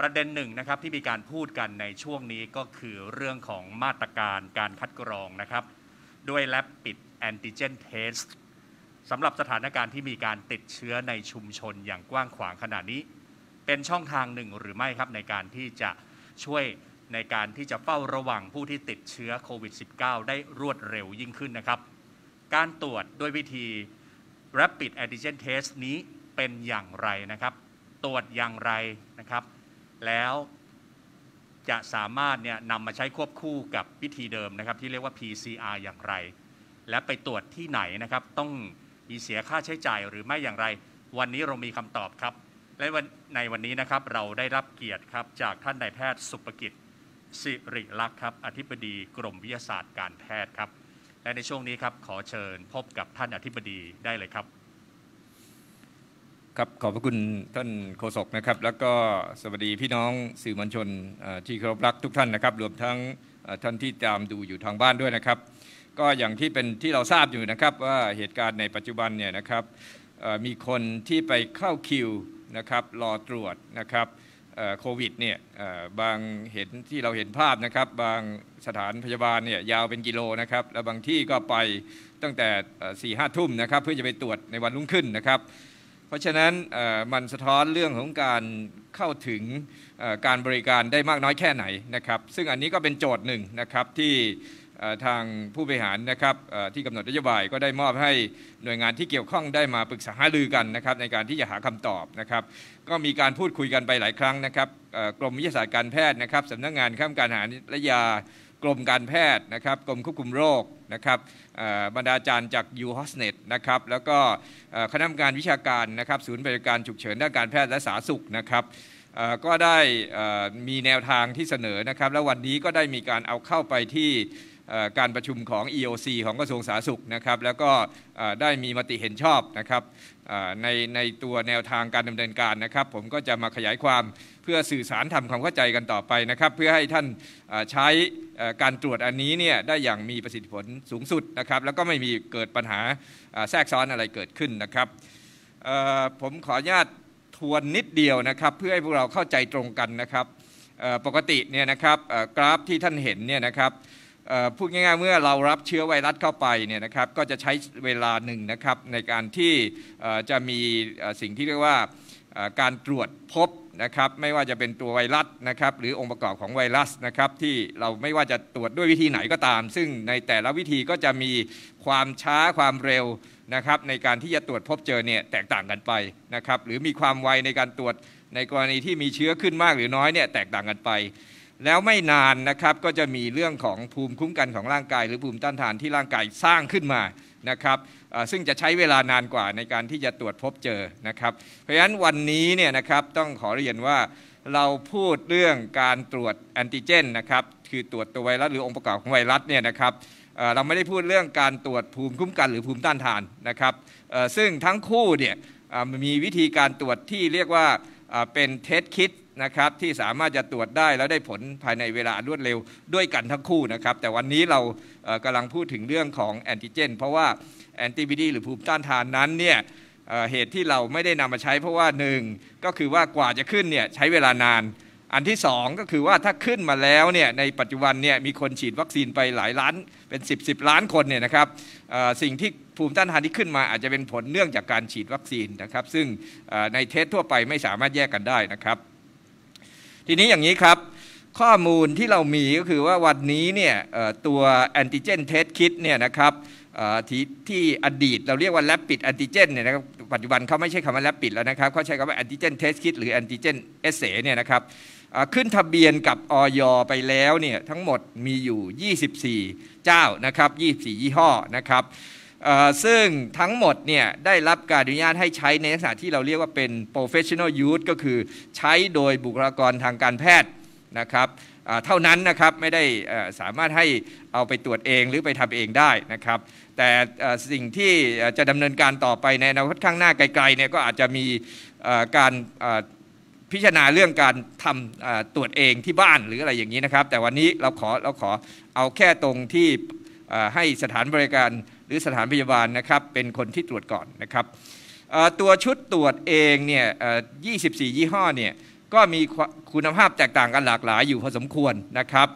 ประเด็นหนึ่งนะครับที่มีการพูดกันในช่วงนี้ก็คือเรื่องของมาตรการการคัดกรองนะครับ ด้วยแลบปิดแอนติเจนเทสสำหรับสถานการณ์ที่มีการติดเชื้อในชุมชนอย่างกว้างขวางขนาดนี้ เป็นช่องทางหนึ่งหรือไม่ครับในการที่จะช่วยในการที่จะเฝ้าระวังผู้ที่ติดเชื้อโควิด -19 ได้รวดเร็วยิ่งขึ้นนะครับ การตรวจด้วยวิธี Rapid Antigen Test นี้เป็นอย่างไรนะครับ ตรวจอย่างไรนะครับแล้วจะสามารถเนี่ยนำมาใช้ควบคู่กับวิธีเดิมนะครับ ที่เรียกว่า PCR อย่างไร และไปตรวจที่ไหนนะครับต้องมีเสียค่าใช้จ่ายหรือไม่อย่างไร วันนี้เรามีคำตอบครับและในวันนี้นะครับเราได้รับเกียรติครับจากท่านนายแพทย์สุภกิจสิริลักษ์ครับอธิบดีกรมวิทยาศาสตร์การแพทย์ครับและในช่วงนี้ครับขอเชิญพบกับท่านอธิบดีได้เลยครับครับขอบพระคุณท่านโฆษกนะครับแล้วก็สวัสดีพี่น้องสื่อมวลชนที่เคารพรักทุกท่านนะครับรวมทั้งท่านที่ตามดูอยู่ทางบ้านด้วยนะครับ ก็อย่างที่เป็นที่เราทราบอยู่นะครับว่าเหตุการณ์ในปัจจุบันเนี่ยนะครับมีคนที่ไปเข้าคิวนะครับ รอตรวจนะครับโควิดเนี่ยบางเห็นที่เราเห็นภาพนะครับบางสถานพยาบาลเนี่ยยาวเป็นกิโลนะครับแล้วบางที่ก็ไปตั้งแต่4ี่ห้าทุ่มนะครับเพื่อจะไปตรวจในวันรุ่งขึ้นนะครับเพราะฉะนั้นมันสะท้อนเรื่องของการเข้าถึงการบริการได้มากน้อยแค่ไหนนะครับซึ่งอันนี้ก็เป็นโจทย์หนึ่งนะครับที่ทางผู้บริหารนะครับที่กำหนดนโยบายก็ได้มอบให้หน่วยงานที่เกี่ยวข้องได้มาปรึกษาหารือกันนะครับในการที่จะหาคำตอบนะครับก็มีการพูดคุยกันไปหลายครั้งนะครับกรมวิทยาศาสตร์การแพทย์นะครับสำนักงงานข้ามการาหารและยากรมการแพทย์นะครับกรมควบคุมโรคนะครับบรรดาอาจารย์จากยูฮอสเน็ตนะครับ แล้วก็คณะกรรมการวิชาการนะครับ ศูนย์บริการฉุกเฉินด้านการแพทย์และสาธารณสุขนะครับก็ได้มีแนวทางที่เสนอนะครับ แล้ววันนี้ก็ได้มีการเอาเข้าไปที่การประชุมของ EOC ของกระทรวงสาธารณสุขนะครับ แล้วก็ได้มีมติเห็นชอบนะครับในในตัวแนวทางการดำเนินการนะครับ ผมก็จะมาขยายความเพื่อสื่อสารทำความเข้าใจกันต่อไปนะครับ เพื่อให้ท่านใช้การตรวจอันนี้เนี่ยได้อย่างมีประสิทธิผลสูงสุดนะครับ แล้วก็ไม่มีเกิดปัญหาแทรกซ้อนอะไรเกิดขึ้นนะครับผมขออนุญาตทวนนิดเดียวนะครับ เพื่อให้พวกเราเข้าใจตรงกันนะครับปกติเนี่ยนะครับกราฟที่ท่านเห็นเนี่ยนะครับพูดง่ายๆเมื่อเรารับเชื้อไวรัสเข้าไปเนี่ยนะครับก็จะใช้เวลาหนึ่งนะครับในการที่จะมีสิ่งที่เรียกว่าการตรวจพบนะครับไม่ว่าจะเป็นตัวไวรัสนะครับหรือองค์ประกอบของไวรัสนะครับที่เราไม่ว่าจะตรวจด้วยวิธีไหนก็ตาม ซึ่งในแต่ละวิธีก็จะมีความช้าความเร็วนะครับในการที่จะตรวจพบเจอเนี่ยแตกต่างกันไปนะครับหรือมีความไวในการตรวจในกรณีที่มีเชื้อขึ้นมากหรือน้อยเนี่ยแตกต่างกันไปแล้วไม่นานนะครับก็จะมีเรื่องของภูมิคุ้มกันของร่างกายหรือภูมิต้านทานที่ร่างกายสร้างขึ้นมานะครับซึ่งจะใช้เวลานานกว่าในการที่จะตรวจพบเจอนะครับเพราะฉะนั้นวันนี้เนี่ยนะครับต้องขอเรียนว่าเราพูดเรื่องการตรวจแอนติเจนนะครับคือตรวจตัวไวรัสหรือองค์ประกอบของไวรัสเนี่ยนะครับเราไม่ได้พูดเรื่องการตรวจภูมิคุ้มกันหรือภูมิต้านทานนะครับซึ่งทั้งคู่เนี่ยมีวิธีการตรวจที่เรียกว่าเป็นเทสคิดนะครับที่สามารถจะตรวจได้แล้วได้ผลภายในเวลารวดเร็วด้วยกันทั้งคู่นะครับ แต่วันนี้เรากำลังพูดถึงเรื่องของแอนติเจน เพราะว่าแอนติบอดี หรือภูมิต้านทานนั้นเนี่ยเหตุที่เราไม่ได้นำมาใช้เพราะว่าหนึ่ง ก็คือว่ากว่าจะขึ้นเนี่ยใช้เวลานาน อันที่สองก็คือว่าถ้าขึ้นมาแล้วเนี่ยในปัจจุบันเนี่ยมีคนฉีดวัคซีนไปหลายล้านเป็น 10บสล้านคนเนี่ยนะครับสิ่งที่ภูมิต้านทานที่ขึ้นมาอาจจะเป็นผลเนื่องจากการฉีดวัคซีนนะครับซึ่งในเทสทั่วไปไม่สามารถแยกกันได้นะครับทีนี้อย่างนี้ครับ ข้อมูลที่เรามีก็คือว่าวันนี้เนี่ยตัวแอนติเจนเทสคิดเนี่ยนะครับทที่อดีตเราเรียกว่าแลปิดแอนติเจนเนี่ยนะครับปัจจุบันเขาไม่ใช่คำว่าแลปิดแล้วนะครับเขาใช้คำว่าแอนติเจนเทสคิดหรือแอนติเจนเอเซเนี่ยนะครับขึ้นทะเบียนกับออยไปแล้วเนี่ยทั้งหมดมีอยู่ 24 เจ้านะครับ 24 ยี่ห้อนะครับซึ่งทั้งหมดเนี่ยได้รับการอนุญาตให้ใช้ในลักษณะที่เราเรียกว่าเป็น professional use ก็คือใช้โดยบุคลากรทางการแพทย์นะครับเท่านั้นนะครับไม่ได้สามารถให้เอาไปตรวจเองหรือไปทำเองได้นะครับแต่สิ่งที่จะดำเนินการต่อไปในอนาคตข้างหน้าไกลๆเนี่ยก็อาจจะมีการพิจารณาเรื่องการทำตรวจเองที่บ้านหรืออะไรอย่างนี้นะครับ แต่วันนี้เราขอเราขอเอาแค่ตรงที่ให้สถานบริการรือสถานพยาบาลนะครับเป็นคนที่ตรวจก่อนนะครับตัวชุดตรวจเองเนี่ย24 ยี่ห้อเนี่ยก็มีคุณภาพแตกต่างกันหลากหลายอยู่พอสมควรนะครับ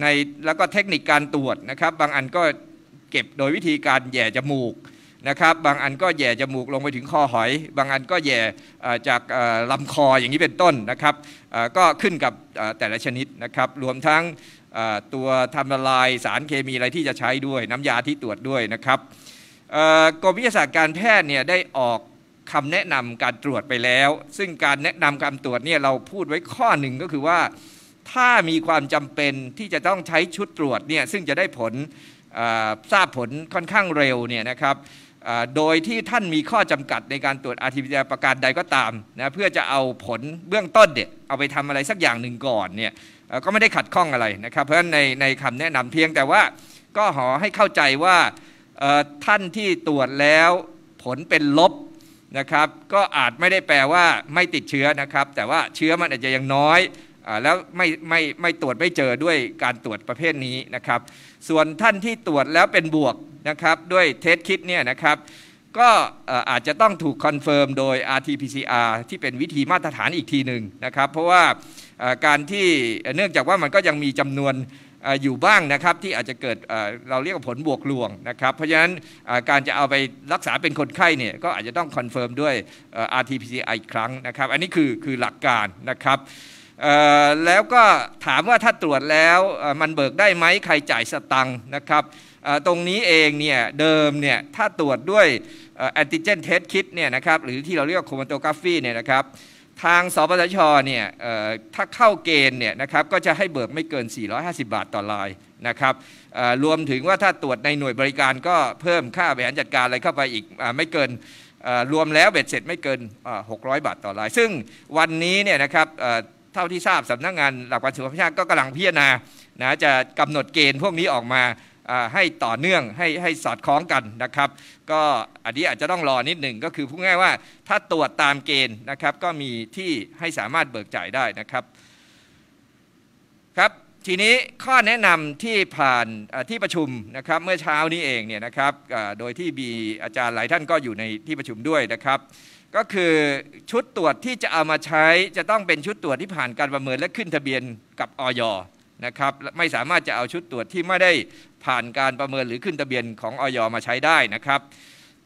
ในแล้วก็เทคนิคการตรวจนะครับบางอันก็เก็บโดยวิธีการแย่จมูกนะครับบางอันก็แย่จมูกลงไปถึงคอหอย บางอันก็แย่จากลำคออย่างนี้เป็นต้นนะครับก็ขึ้นกับแต่ละชนิดนะครับรวมทั้งตัวทำละลายสารเคมีอะไรที่จะใช้ด้วยน้ำยาที่ตรวจด้วยนะครับกรมวิทยาศาสตร์การแพทย์เนี่ยได้ออกคำแนะนำการตรวจไปแล้ว ซึ่งการแนะนำการตรวจเนี่ยเราพูดไว้ข้อหนึ่ง ก็คือว่าถ้ามีความจำเป็นที่จะต้องใช้ชุดตรวจเนี่ยซึ่งจะได้ผลทราบผลค่อนข้างเร็วเนี่ยนะครับโดยที่ท่านมีข้อจำกัดในการตรวจ RT-PCR ประการใดก็ตามนะเพื่อจะเอาผลเบื้องต้นเนี่ยเอาไปทำอะไรสักอย่างหนึ่งก่อนเนี่ยก็ไม่ได้ขัดข้องอะไรนะครับเพราะฉะนั้นในในคำแนะนำเพียงแต่ว่า ก็ขอให้เข้าใจว่าท่านที่ตรวจแล้วผลเป็นลบนะครับก็อาจไม่ได้แปลว่าไม่ติดเชื้อนะครับ แต่ว่าเชื้อมันอาจจะยังน้อยแล้วไม่ไม่ไม่ตรวจไม่เจอด้วยการตรวจประเภทนี้นะครับส่วนท่านที่ตรวจแล้วเป็นบวกนะครับด้วยเทสคิดเนี่ยนะครับก็อาจจะต้องถูกคอนเฟิร์มโดย RT-PCR ที่เป็นวิธีมาตรฐานอีกทีหนึ่งนะครับเพราะว่าการที่เนื่องจากว่ามันก็ยังมีจำนวนอยู่บ้างนะครับที่อาจจะเกิดเราเรียกว่าผลบวกลวงนะครับเพราะฉะนั้นการจะเอาไปรักษาเป็นคนไข้เนี่ยก็อาจจะต้องคอนเฟิร์มด้วย RT-PCR อีกครั้งนะครับ อันนี้คือคือหลักการนะครับแล้วก็ถามว่าถ้าตรวจแล้วมันเบิกได้ไหมใครจ่ายสตังค์นะครับตรงนี้เองเนี่ยเดิมเนี่ยถ้าตรวจด้วยแอนติเจนเทสคิดเนี่ยนะครับหรือที่เราเรียกโครโมโตกราฟีเนี่ยนะครับทางสปสชเนี่ยถ้าเข้าเกณฑ์เนี่ยนะครับก็จะให้เบิกไม่เกิน 450 บาทต่อลายนะครับรวมถึงว่าถ้าตรวจในหน่วยบริการ ก็เพิ่มค่าบริหารจัดการอะไรเข้าไปอีกไม่เกินรวมแล้วเบ็ดเสร็จไม่เกิน 600 บาทต่อลาย ซึ่งวันนี้เนี่ยนะครับเท่าที่ทราบสำนักงานหลักประกันสุขภาพชาติก็กำลังพิจารณานะจะกำหนดเกณฑ์พวกนี้ออกมาให้ต่อเนื่องให้ให้สอดคล้องกันนะครับ ก็อันนี้อาจจะต้องรอนิดหนึ่งก็คือพูดง่ายว่าถ้าตรวจตามเกณฑ์นะครับก็มีที่ให้สามารถเบิกจ่ายได้นะครับครับทีนี้ข้อแนะนำที่ผ่านที่ประชุมนะครับ เมื่อเช้านี้เองเนี่ยนะครับโดยที่มีอาจารย์หลายท่านก็อยู่ในที่ประชุมด้วยนะครับก็คือชุดตรวจที่จะเอามาใช้ จะต้องเป็นชุดตรวจที่ผ่านการประเมินและขึ้นทะเบียนกับออยนะครับไม่สามารถจะเอาชุดตรวจที่ไม่ได้ผ่านการประเมินหรือขึ้นทะเบียนของออยมาใช้ได้นะครับ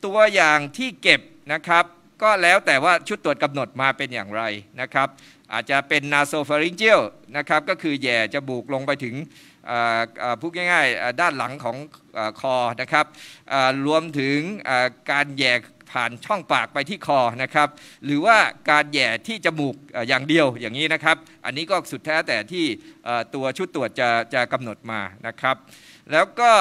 ตัวอย่างที่เก็บนะครับก็แล้วแต่ว่าชุดตรวจกำหนดมาเป็นอย่างไรนะครับอาจจะเป็นนาโซฟาริงเจลนะครับก็คือแย่จะบุกลงไปถึงพูดง่าย ๆ ด้านหลังของอคอนะครับรวมถึงการแย่ผ่านช่องปากไปที่คอนะครับ หรือว่าการแย่ที่จมูก อย่างเดียวอย่างนี้นะครับ อันนี้ก็สุดแท้แต่ที่ตัวชุดตรวจจะจะกำหนดมานะครับ แล้วก็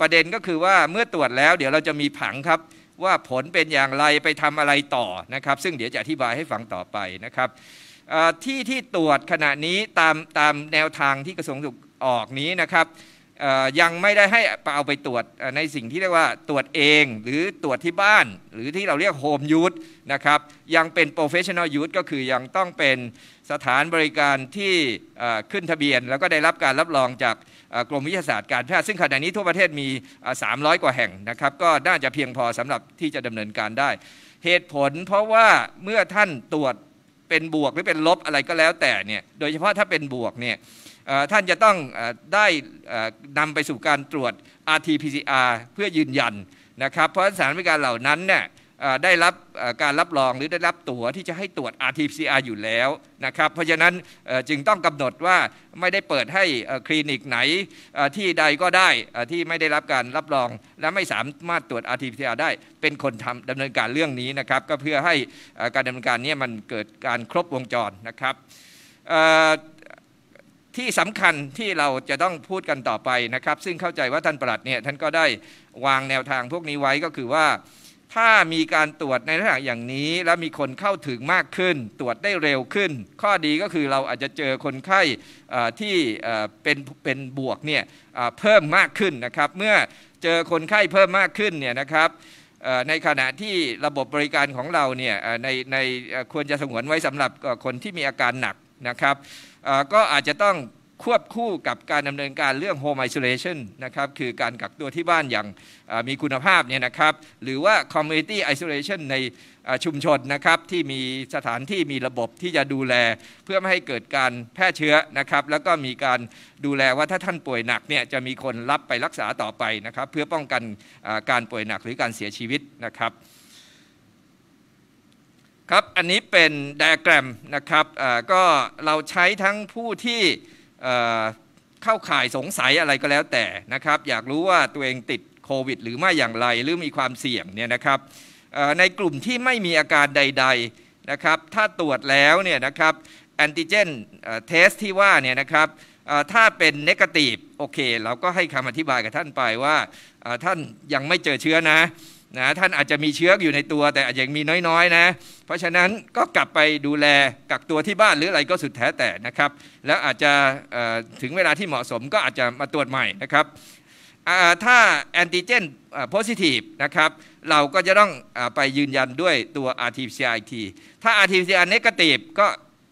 ประเด็นก็คือว่าเมื่อตรวจแล้วเดี๋ยวเราจะมีผังครับว่าผลเป็นอย่างไรไปทำอะไรต่อนะครับ ซึ่งเดี๋ยวจะอธิบายให้ฟังต่อไปนะครับที่ที่ตรวจขณะนี้ตามตามแนวทางที่กระทรวงสุขออกนี้นะครับยังไม่ได้ให้เอาไปตรวจในสิ่งที่เรียกว่าตรวจเอง หรือตรวจที่บ้านหรือที่เราเรียกโฮมยูทนะครับยังเป็นโปรเฟชชั่นอลยูทก็คือยังต้องเป็นสถานบริการที่ขึ้นทะเบียน แล้วก็ได้รับการรับรองจากกรมวิทยาศาสตร์การแพทย์ซึ่งขณะนี้ทั่วประเทศมี 300 กว่าแห่งนะครับ ก็น่าจะเพียงพอสำหรับที่จะดำเนินการได้ เหตุผลเพราะว่าเมื่อท่านตรวจเป็นบวกหรือเป็นลบอะไรก็แล้วแต่เนี่ยโดยเฉพาะถ้าเป็นบวกเนี่ยท่านจะต้องได้นำไปสู่การตรวจ RT-PCR เพื่อยืนยันนะครับ เพราะสถานบริการเหล่านั้นเนี่ยได้รับการรับรองหรือได้รับตั๋วที่จะให้ตรวจ RT-PCR อยู่แล้วนะครับเพราะฉะนั้นจึงต้องกำหนดว่าไม่ได้เปิดให้คลินิกไหนที่ใดก็ได้ที่ไม่ได้รับการรับรองและไม่สามารถตรวจ RT-PCR ได้เป็นคนทำดำเนินการเรื่องนี้นะครับก็เพื่อให้การดำเนินการนี้มันเกิดการครบวงจรนะครับที่สำคัญที่เราจะต้องพูดกันต่อไปนะครับ ซึ่งเข้าใจว่าท่านประหลัดเนี่ยท่านก็ได้วางแนวทางพวกนี้ไว้ก็คือว่าถ้ามีการตรวจในลักษณะอย่างนี้ แล้วมีคนเข้าถึงมากขึ้น ตรวจได้เร็วขึ้น ข้อดีก็คือเราอาจจะเจอคนไข้ที่เป็นเป็นบวกเนี่ยเพิ่มมากขึ้นนะครับเมื่อเจอคนไข้เพิ่มมากขึ้นเนี่ยนะครับในขณะที่ระบบบริการของเราเนี่ยในในควรจะสงวนไว้สำหรับคนที่มีอาการหนักนะครับก็อาจจะต้องควบคู่กับการดำเนินการเรื่อง home isolation นะครับคือการกักตัวที่บ้านอย่างมีคุณภาพเนี่ยนะครับหรือว่า community isolation ในชุมชนนะครับที่มีสถานที่มีระบบที่จะดูแลเพื่อไม่ให้เกิดการแพร่เชื้อนะครับ แล้วก็มีการดูแลว่าถ้าท่านป่วยหนักเนี่ยจะมีคนรับไปรักษาต่อไปนะครับ เพื่อป้องกันการป่วยหนักหรือการเสียชีวิตนะครับครับอันนี้เป็นไดอะแกรมนะครับก็เราใช้ทั้งผู้ที่เข้าข่ายสงสัยอะไรก็แล้วแต่นะครับอยากรู้ว่าตัวเองติดโควิดหรือไม่อย่างไรหรือมีความเสี่ยงเนี่ยนะครับในกลุ่มที่ไม่มีอาการใดๆนะครับ ถ้าตรวจแล้วเนี่ยนะครับแอนติเจนเทสที่ว่าเนี่ยนะครับถ้าเป็นเนกาทีฟโอเค เราก็ให้คำอธิบายกับท่านไปว่าท่านยังไม่เจอเชื้อนะนะท่านอาจจะมีเชื้ออยู่ในตัวแต่อาจจะมีน้อยๆนะเพราะฉะนั้นก็กลับไปดูแลกักตัวที่บ้านหรืออะไรก็สุดแท้แต่นะครับ แล้วอาจจะถึงเวลาที่เหมาะสมก็อาจจะมาตรวจใหม่นะครับ ถ้าแอนติเจนโพซิทีฟนะครับเราก็จะต้องอไปยืนยันด้วยตัว RT-PCR อีกทีถ้า RT-PCR นกาทีฟก็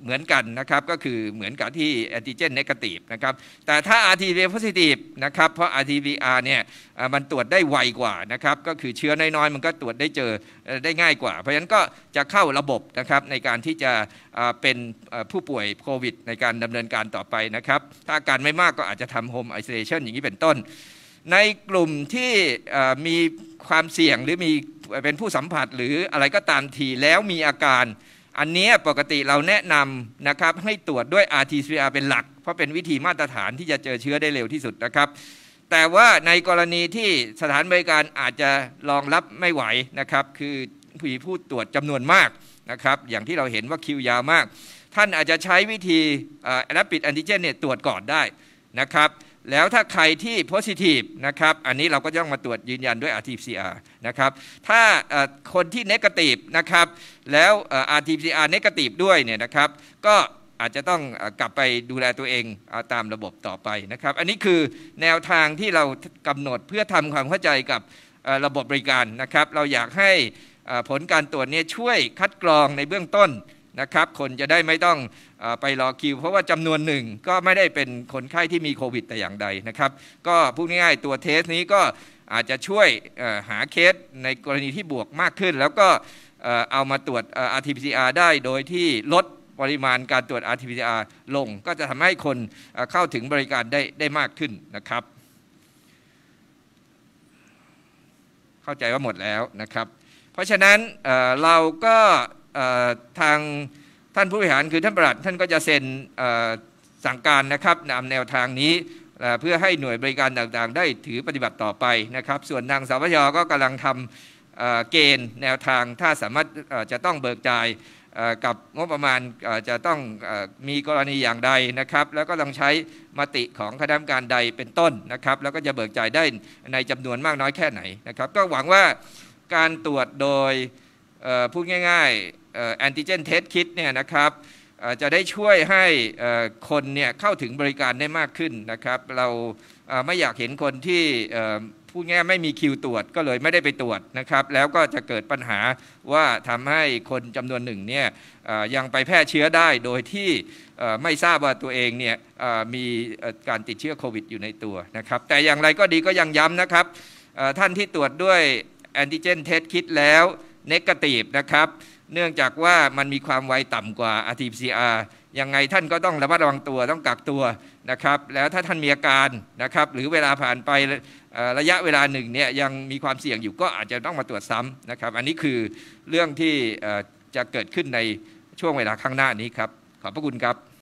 เหมือนกันนะครับ ก็คือเหมือนกับที่แอนติเจนเนกาทีฟนะครับแต่ถ้า RT-V positive นะครับเพราะ RT-VR เนี่ยมันตรวจได้ไวกว่านะครับ ก็คือเชื้อน้อยๆ มันก็ตรวจได้เจอได้ง่ายกว่า เพราะฉะนั้นก็จะเข้าระบบนะครับในการที่จะเป็นผู้ป่วยโควิด ในการดำเนินการต่อไปนะครับ ถ้าอาการไม่มากก็อาจจะทำโฮมไอโซเลชันอย่างนี้เป็นต้น ในกลุ่มที่มีความเสี่ยงหรือมีเป็นผู้สัมผัสหรืออะไรก็ตามทีแล้วมีอาการอันนี้ปกติเราแนะนำนะครับให้ตรวจด้วย RT-PCR เป็นหลัก เพราะเป็นวิธีมาตรฐานที่จะเจอเชื้อได้เร็วที่สุดนะครับ แต่ว่าในกรณีที่สถานบริการอาจจะรองรับไม่ไหวนะครับ คือผีผู้ตรวจจำนวนมากนะครับ อย่างที่เราเห็นว่าคิวยาวมาก ท่านอาจจะใช้วิธี rapid antigen เนี่ยตรวจก่อนได้นะครับแล้วถ้าใครที่โพสิทีฟนะครับอันนี้เราก็ต้องมาตรวจยืนยันด้วย RT-PCR นะครับถ้าคนที่เนกาทีฟนะครับแล้ว RT-PCR เนกาทีฟด้วยเนี่ยนะครับก็อาจจะต้องกลับไปดูแลตัวเองตามระบบต่อไปนะครับอันนี้คือแนวทางที่เรากำหนดเพื่อทำความเข้าใจกับระบบบริการนะครับ เราอยากให้ผลการตรวจเนี่ยช่วยคัดกรองในเบื้องต้นนะครับคนจะได้ไม่ต้องอไปรอคิว เพราะว่าจำนวนหนึ่งก็ไม่ได้เป็นคนไข้ที่มีโควิด แต่อย่างใดนะครับ ก็พูดง่ายๆตัวเทสนี้ก็อาจจะช่วยหาเคสในกรณีที่บวกมากขึ้น แล้วก็เอามาตรวจ RT-PCR ได้โดยที่ลดปริมาณการตรวจ RT-PCR ลง ก็จะทำให้คนเข้าถึงบริการได้ได้มากขึ้นนะครับ เข้าใจว่าหมดแล้วนะครับ เพราะฉะนั้นเราก็ทางท่านผู้บริหารคือท่านประหลัดท่านก็จะเซ็นสั่งการนะครับนำแนวทางนี้เพื่อให้หน่วยบริการต่างๆ ได้ถือปฏิบัติต่อไปนะครับ ส่วนทางสวชก็กำลังทำเกณฑ์แนวทางถ้าสามารถจะต้องเบิกจ่ายกับงบประมาณจะต้องมีกรณีอย่างใดนะครับแล้วก็ต้องใช้มติของคณะกรรมการใดเป็นต้นนะครับแล้วก็จะเบิกจ่ายได้ในจำนวนมากน้อยแค่ไหนนะครับ ก็หวังว่าการตรวจโดยพูดง่ายๆแอนติเจนเทสคิดเนี่ยนะครับจะได้ช่วยให้คนเนี่ยเข้าถึงบริการได้มากขึ้นนะครับ เราไม่อยากเห็นคนที่พูดง่ายไม่มีคิวตรวจก็เลยไม่ได้ไปตรวจนะครับ แล้วก็จะเกิดปัญหาว่าทำให้คนจำนวนหนึ่งเนี่ยยังไปแพร่เชื้อได้โดยที่ไม่ทราบว่าตัวเองเนี่ยมีการติดเชื้อโควิด อยู่ในตัวนะครับ แต่อย่างไรก็ดีก็ยังย้ำนะครับ ท่านที่ตรวจด้วยแอนติเจนเทสคิดแล้วเนกาทีฟนะครับเนื่องจากว่ามันมีความไวต่ำกว่า RT-PCR ยังไงท่านก็ต้องระมัดระวังตัว ต้องกักตัวนะครับแล้วถ้าท่านมีอาการนะครับหรือเวลาผ่านไประยะเวลาหนึ่งเนี่ยยังมีความเสี่ยงอยู่ก็อาจจะต้องมาตรวจซ้ำนะครับอันนี้คือเรื่องที่จะเกิดขึ้นในช่วงเวลาข้างหน้านี้ครับ ขอบพระคุณครับ